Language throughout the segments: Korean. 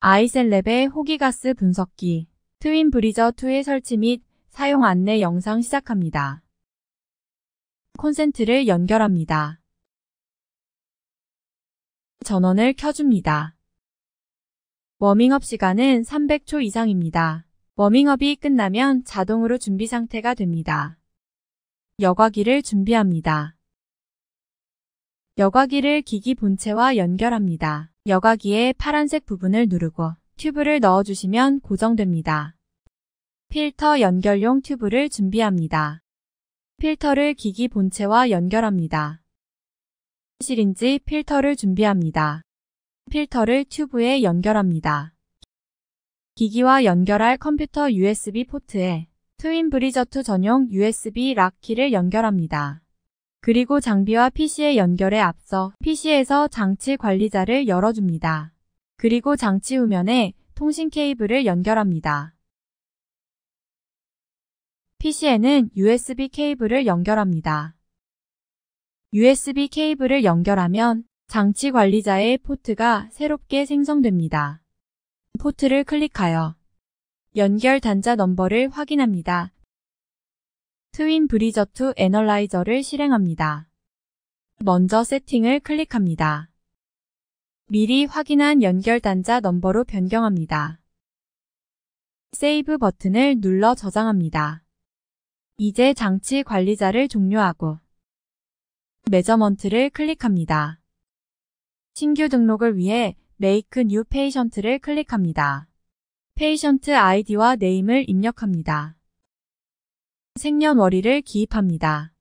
아이셀랩의 호기가스 분석기 트윈 브리저 2의 설치 및 사용 안내 영상 시작합니다. 콘센트를 연결합니다. 전원을 켜줍니다. 워밍업 시간은 300초 이상입니다. 워밍업이 끝나면 자동으로 준비 상태가 됩니다. 여과기를 준비합니다. 여과기를 기기 본체와 연결합니다. 여과기의 파란색 부분을 누르고 튜브를 넣어주시면 고정됩니다. 필터 연결용 튜브를 준비합니다. 필터를 기기 본체와 연결합니다. 실인지 필터를 준비합니다. 필터를 튜브에 연결합니다. 기기와 연결할 컴퓨터 USB 포트에 트윈 브리저트 전용 USB 락키를 연결합니다. 그리고 장비와 PC의 연결에 앞서 PC에서 장치 관리자를 열어줍니다. 그리고 장치 후면에 통신 케이블을 연결합니다. PC에는 USB 케이블을 연결합니다. USB 케이블을 연결하면 장치 관리자의 포트가 새롭게 생성됩니다. 포트를 클릭하여 연결 단자 넘버를 확인합니다. 트윈 브리저2 애널라이저를 실행합니다. 먼저 세팅을 클릭합니다. 미리 확인한 연결 단자 넘버로 변경합니다. 세이브 버튼을 눌러 저장합니다. 이제 장치 관리자를 종료하고 메저먼트를 클릭합니다. 신규 등록을 위해 Make New Patient를 클릭합니다. 페이션트 아이디와 네임을 입력합니다. 생년월일을 기입합니다.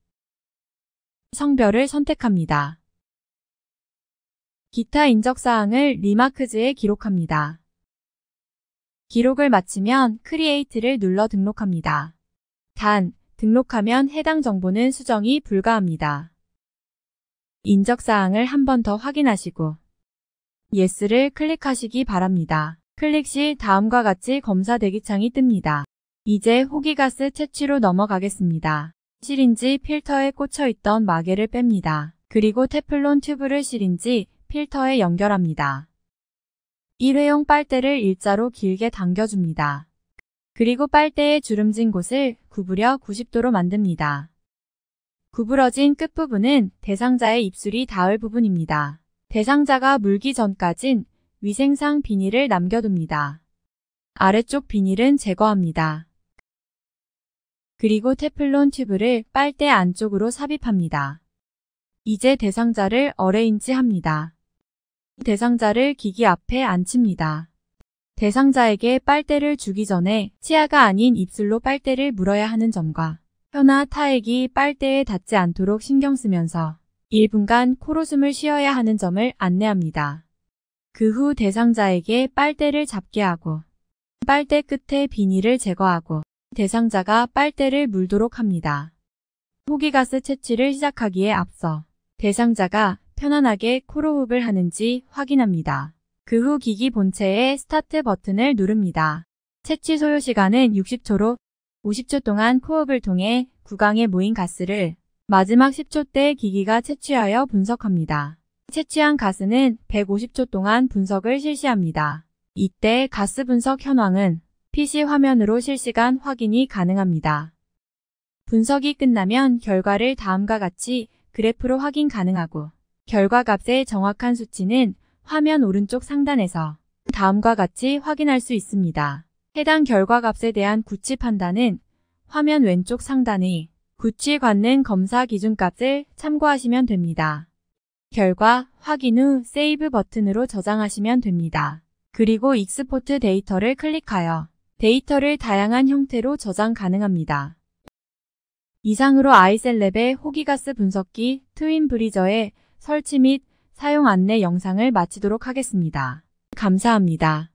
성별을 선택합니다. 기타 인적사항을 리마크즈에 기록합니다. 기록을 마치면 크리에이트를 눌러 등록합니다. 단, 등록하면 해당 정보는 수정이 불가합니다. 인적사항을 한 번 더 확인하시고 예스를 클릭하시기 바랍니다. 클릭 시 다음과 같이 검사 대기창이 뜹니다. 이제 호기가스 채취로 넘어가겠습니다. 시인지 필터에 꽂혀있던 마개를 뺍니다. 그리고 테플론 튜브를 시인지 필터에 연결합니다. 일회용 빨대를 일자로 길게 당겨줍니다. 그리고 빨대에 주름진 곳을 구부려 90도로 만듭니다. 구부러진 끝부분은 대상자의 입술이 닿을 부분입니다. 대상자가 물기 전까진 위생상 비닐을 남겨둡니다. 아래쪽 비닐은 제거합니다. 그리고 테플론 튜브를 빨대 안쪽으로 삽입합니다. 이제 대상자를 어레인지합니다. 대상자를 기기 앞에 앉힙니다. 대상자에게 빨대를 주기 전에 치아가 아닌 입술로 빨대를 물어야 하는 점과 혀나 타액이 빨대에 닿지 않도록 신경 쓰면서 1분간 코로 숨을 쉬어야 하는 점을 안내합니다. 그 후 대상자에게 빨대를 잡게 하고 빨대 끝에 비닐을 제거하고 대상자가 빨대를 물도록 합니다. 호기가스 채취를 시작하기에 앞서 대상자가 편안하게 코로 호흡을 하는지 확인합니다. 그 후 기기 본체에 스타트 버튼을 누릅니다. 채취 소요 시간은 60초로 50초 동안 코흡을 통해 구강에 모인 가스를 마지막 10초 때 기기가 채취하여 분석합니다. 채취한 가스는 150초 동안 분석을 실시합니다. 이때 가스 분석 현황은 PC 화면으로 실시간 확인이 가능합니다. 분석이 끝나면 결과를 다음과 같이 그래프로 확인 가능하고 결과 값의 정확한 수치는 화면 오른쪽 상단에서 다음과 같이 확인할 수 있습니다. 해당 결과 값에 대한 구치 판단은 화면 왼쪽 상단의 구치관는 검사 기준값을 참고하시면 됩니다. 결과 확인 후 세이브 버튼으로 저장하시면 됩니다. 그리고 익스포트 데이터를 클릭하여 데이터를 다양한 형태로 저장 가능합니다. 이상으로 아이셀랩의 호기가스 분석기 트윈 브리저의 설치 및 사용 안내 영상을 마치도록 하겠습니다. 감사합니다.